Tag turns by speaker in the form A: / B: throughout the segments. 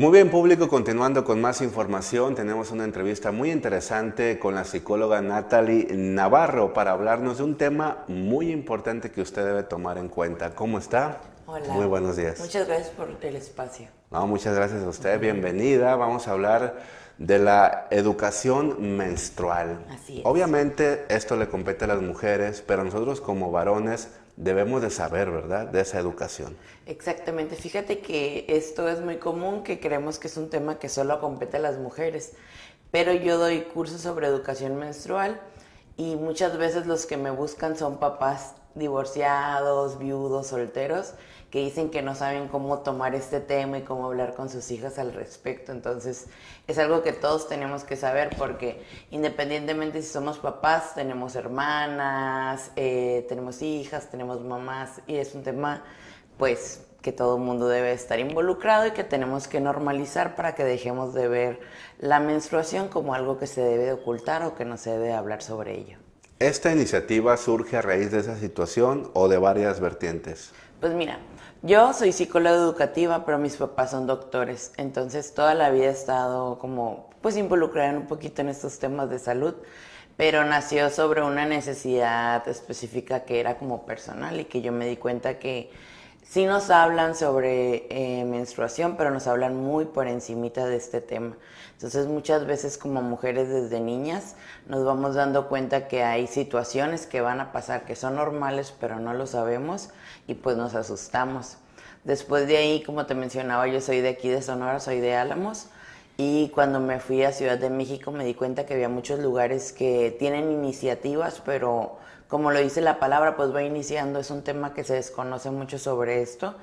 A: Muy bien público, continuando con más información, tenemos una entrevista muy interesante con la psicóloga Natalie Navarro para hablarnos de un tema muy importante que usted debe tomar en cuenta. ¿Cómo está?
B: Hola. Muy buenos días. Muchas gracias por el espacio.
A: muchas gracias a usted. Bienvenida. Vamos a hablar de la educación menstrual. Así es. Obviamente esto le compete a las mujeres, pero nosotros como varones debemos de saber, ¿verdad?, de esa educación.
B: Exactamente. Fíjate que esto es muy común, que creemos que es un tema que solo compete a las mujeres, pero yo doy cursos sobre educación menstrual y muchas veces los que me buscan son papás divorciados, viudos, solteros, que dicen que no saben cómo tomar este tema y cómo hablar con sus hijas al respecto. Entonces es algo que todos tenemos que saber porque independientemente si somos papás, tenemos hermanas, eh, tenemos hijas, tenemos mamás y es un tema pues que todo el mundo debe estar involucrado y que tenemos que normalizar para que dejemos de ver la menstruación como algo que se debe ocultar o que no se debe hablar sobre ello.
A: ¿Esta iniciativa surge a raíz de esa situación o de varias vertientes?
B: Pues mira, yo soy psicóloga educativa, pero mis papás son doctores, entonces toda la vida he estado como pues involucrada un poquito en estos temas de salud, pero nació sobre una necesidad específica que era como personal y que yo me di cuenta que Sí nos hablan sobre eh, menstruación, pero nos hablan muy por encimita de este tema. Entonces muchas veces como mujeres desde niñas nos vamos dando cuenta que hay situaciones que van a pasar que son normales, pero no lo sabemos y pues nos asustamos. Después de ahí, como te mencionaba, yo soy de aquí de Sonora, soy de Álamos. Y cuando me fui a Ciudad de México me di cuenta que había muchos lugares que tienen iniciativas, pero como lo dice la palabra, pues va iniciando. Es un tema que se desconoce mucho sobre esto.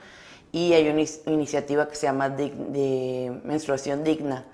B: Y hay una iniciativa que se llama de menstruación digna,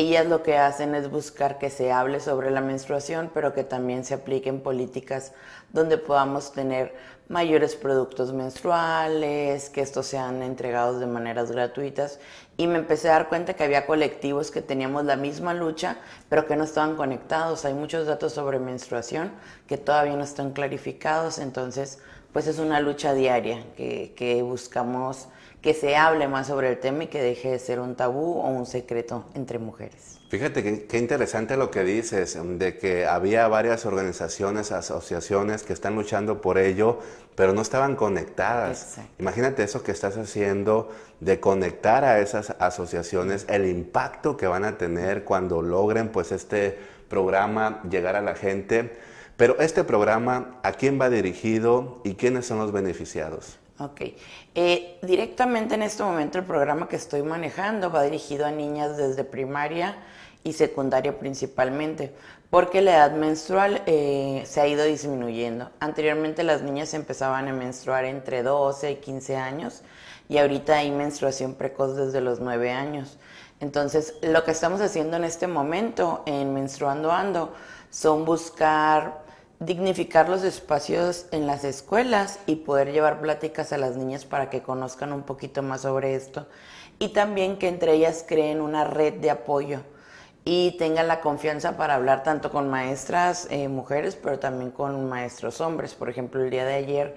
B: ellas lo que hacen es buscar que se hable sobre la menstruación, pero que también se apliquen políticas donde podamos tener mayores productos menstruales, que estos sean entregados de maneras gratuitas. Y me empecé a dar cuenta que había colectivos que teníamos la misma lucha, pero que no estaban conectados. Hay muchos datos sobre menstruación que todavía no están clarificados, entonces pues es una lucha diaria, que, buscamos que se hable más sobre el tema y que deje de ser un tabú o un secreto entre mujeres.
A: Fíjate qué interesante lo que dices, de que había varias organizaciones, asociaciones que están luchando por ello, pero no estaban conectadas. Imagínate eso que estás haciendo de conectar a esas asociaciones, el impacto que van a tener cuando logren pues este programa llegar a la gente pero este programa, ¿a quién va dirigido y quiénes son los beneficiados?
B: Ok. Eh, directamente en este momento el programa que estoy manejando va dirigido a niñas desde primaria y secundaria principalmente, porque la edad menstrual eh, se ha ido disminuyendo. Anteriormente las niñas empezaban a menstruar entre 12 y 15 años y ahorita hay menstruación precoz desde los 9 años. Entonces, lo que estamos haciendo en este momento en Menstruando Ando son buscar dignificar los espacios en las escuelas y poder llevar pláticas a las niñas para que conozcan un poquito más sobre esto y también que entre ellas creen una red de apoyo y tengan la confianza para hablar tanto con maestras eh, mujeres, pero también con maestros hombres. Por ejemplo, el día de ayer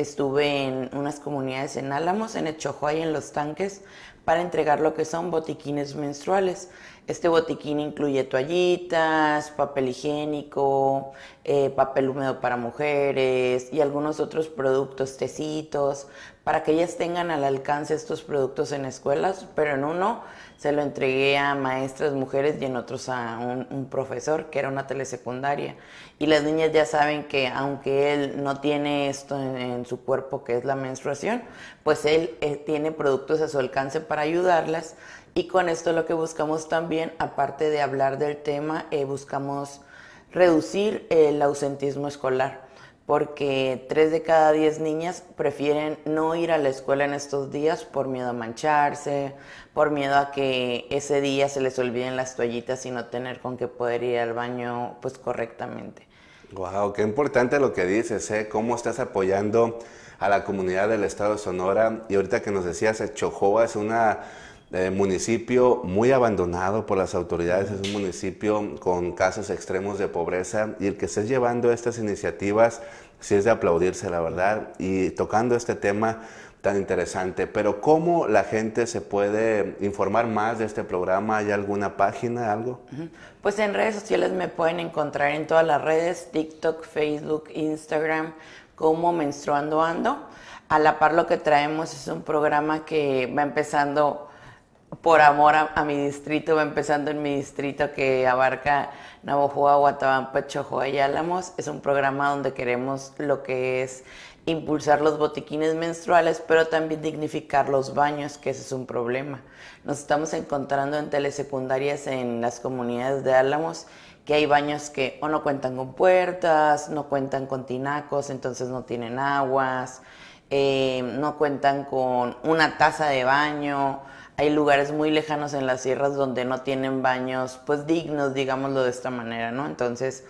B: Estuve en unas comunidades en Álamos, en Echojoa y en Los Tanques para entregar lo que son botiquines menstruales. Este botiquín incluye toallitas, papel higiénico, eh, papel húmedo para mujeres y algunos otros productos, tecitos, para que ellas tengan al alcance estos productos en escuelas, pero en uno se lo entregué a maestras mujeres y en otros a un, profesor que era una telesecundaria. Y las niñas ya saben que aunque él no tiene esto en, en su cuerpo, que es la menstruación, pues él eh, tiene productos a su alcance para ayudarlas. Y con esto lo que buscamos también, aparte de hablar del tema, eh, buscamos reducir el ausentismo escolar, porque tres de cada diez niñas prefieren no ir a la escuela en estos días por miedo a mancharse, por miedo a que ese día se les olviden las toallitas y no tener con qué poder ir al baño pues correctamente.
A: Wow, qué importante lo que dices, ¿eh? Cómo estás apoyando a la comunidad del estado Sonora. Y ahorita que nos decías, Chojoa es un eh, municipio muy abandonado por las autoridades, es un municipio con casos extremos de pobreza y el que estés llevando estas iniciativas, sí es de aplaudirse, la verdad. Y tocando este tema, tan interesante. Pero ¿cómo la gente se puede informar más de este programa? ¿Hay alguna página, algo?
B: Pues en redes sociales me pueden encontrar en todas las redes, TikTok, Facebook, Instagram, como Menstruando Ando. A la par lo que traemos es un programa que va empezando por amor a, mi distrito, va empezando en mi distrito que abarca Navojoa, Guatabampa, Chojoa y Álamos. Es un programa donde queremos lo que es impulsar los botiquines menstruales, pero también dignificar los baños, que ese es un problema. Nos estamos encontrando en telesecundarias en las comunidades de Álamos que hay baños que o no cuentan con puertas, no cuentan con tinacos, entonces no tienen aguas, eh, no cuentan con una taza de baño, hay lugares muy lejanos en las sierras donde no tienen baños pues dignos, digámoslo de esta manera, ¿no? Entonces,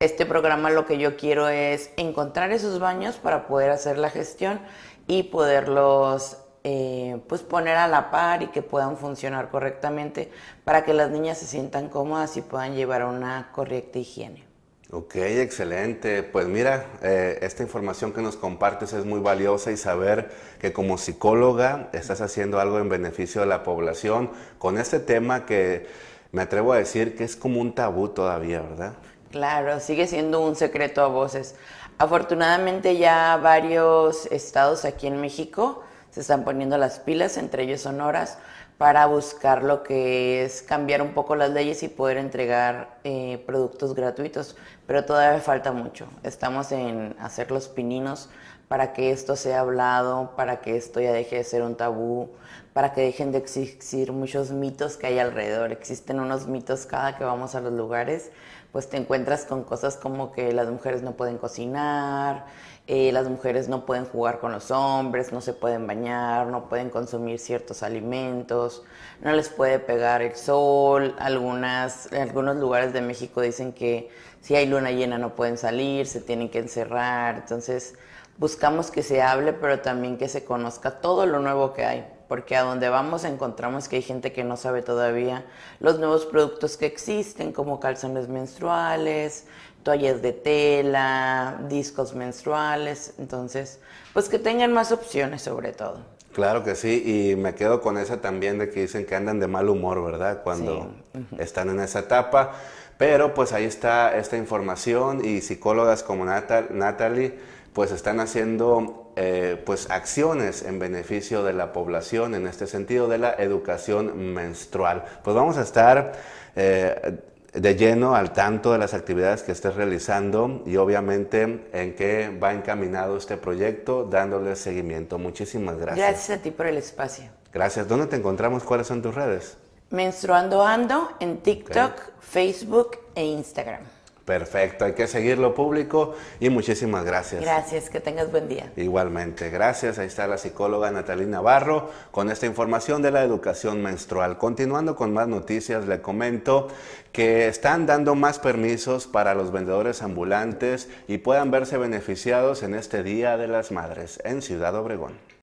B: este programa lo que yo quiero es encontrar esos baños para poder hacer la gestión y poderlos eh, pues poner a la par y que puedan funcionar correctamente para que las niñas se sientan cómodas y puedan llevar una correcta higiene.
A: Ok, excelente. Pues mira, eh, esta información que nos compartes es muy valiosa y saber que como psicóloga estás haciendo algo en beneficio de la población con este tema que me atrevo a decir que es como un tabú todavía, ¿verdad?
B: Claro, sigue siendo un secreto a voces. Afortunadamente ya varios estados aquí en México se están poniendo las pilas, entre ellos Sonoras, para buscar lo que es cambiar un poco las leyes y poder entregar eh, productos gratuitos, pero todavía falta mucho. Estamos en hacer los pininos para que esto sea hablado, para que esto ya deje de ser un tabú, para que dejen de existir muchos mitos que hay alrededor. Existen unos mitos cada que vamos a los lugares, pues te encuentras con cosas como que las mujeres no pueden cocinar, eh, las mujeres no pueden jugar con los hombres, no se pueden bañar, no pueden consumir ciertos alimentos, no les puede pegar el sol. Algunas, algunos lugares de México dicen que si hay luna llena no pueden salir, se tienen que encerrar. Entonces buscamos que se hable, pero también que se conozca todo lo nuevo que hay porque a donde vamos encontramos que hay gente que no sabe todavía los nuevos productos que existen, como calzones menstruales, toallas de tela, discos menstruales, entonces, pues que tengan más opciones sobre todo.
A: Claro que sí, y me quedo con esa también de que dicen que andan de mal humor, ¿verdad? Cuando están en esa etapa. Pero pues ahí está esta información y psicólogas como Natalie pues están haciendo eh, pues acciones en beneficio de la población en este sentido de la educación menstrual. Pues vamos a estar eh, de lleno al tanto de las actividades que estés realizando y obviamente en qué va encaminado este proyecto, dándole seguimiento. Muchísimas gracias. Gracias
B: a ti por el espacio.
A: Gracias. ¿Dónde te encontramos? ¿Cuáles son tus redes?
B: Menstruando Ando en TikTok, Facebook e Instagram.
A: Perfecto, hay que seguirlo público y muchísimas gracias.
B: Gracias, que tengas buen día.
A: Igualmente, gracias. Ahí está la psicóloga Natalina Navarro con esta información de la educación menstrual. Continuando con más noticias, le comento que están dando más permisos para los vendedores ambulantes y puedan verse beneficiados en este Día de las Madres en Ciudad Obregón.